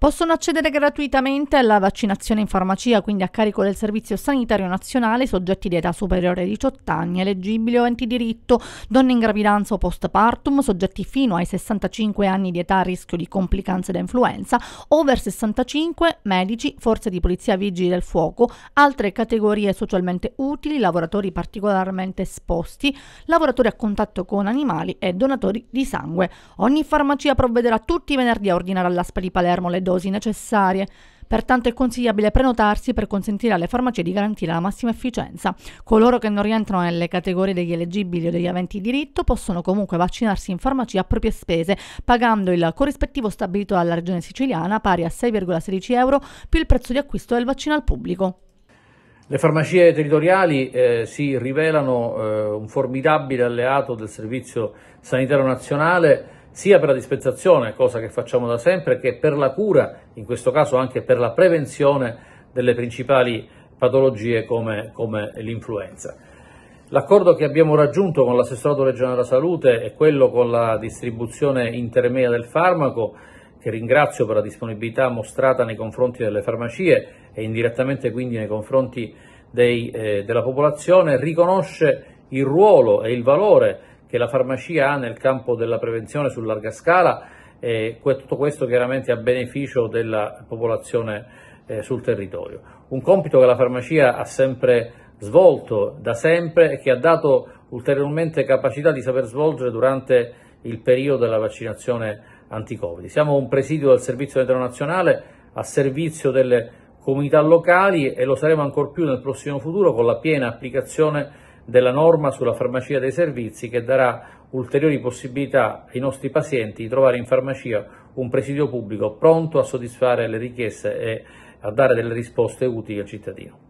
Possono accedere gratuitamente alla vaccinazione in farmacia, quindi a carico del Servizio Sanitario Nazionale, soggetti di età superiore ai 18 anni, eleggibili o aventi diritto, donne in gravidanza o postpartum, soggetti fino ai 65 anni di età a rischio di complicanze da influenza, over 65, medici, forze di polizia, vigili del fuoco, altre categorie socialmente utili, lavoratori particolarmente esposti, lavoratori a contatto con animali e donatori di sangue. Ogni farmacia provvederà tutti i venerdì a ordinare all'ASPA di Palermo le donne dosi necessarie. Pertanto è consigliabile prenotarsi per consentire alle farmacie di garantire la massima efficienza. Coloro che non rientrano nelle categorie degli elegibili o degli aventi diritto possono comunque vaccinarsi in farmacia a proprie spese, pagando il corrispettivo stabilito dalla regione siciliana pari a 6,16 euro più il prezzo di acquisto del vaccino al pubblico. Le farmacie territoriali eh, si rivelano eh, un formidabile alleato del Servizio Sanitario Nazionale sia per la dispensazione, cosa che facciamo da sempre, che per la cura, in questo caso anche per la prevenzione delle principali patologie come, come l'influenza. L'accordo che abbiamo raggiunto con l'assessorato regionale della salute è quello con la distribuzione intermedia del farmaco, che ringrazio per la disponibilità mostrata nei confronti delle farmacie e indirettamente quindi nei confronti dei, eh, della popolazione, riconosce il ruolo e il valore che la farmacia ha nel campo della prevenzione su larga scala e tutto questo chiaramente a beneficio della popolazione eh, sul territorio. Un compito che la farmacia ha sempre svolto da sempre e che ha dato ulteriormente capacità di saper svolgere durante il periodo della vaccinazione anti-Covid. Siamo un presidio del Servizio Nazionale a servizio delle comunità locali e lo saremo ancor più nel prossimo futuro con la piena applicazione della norma sulla farmacia dei servizi che darà ulteriori possibilità ai nostri pazienti di trovare in farmacia un presidio pubblico pronto a soddisfare le richieste e a dare delle risposte utili al cittadino.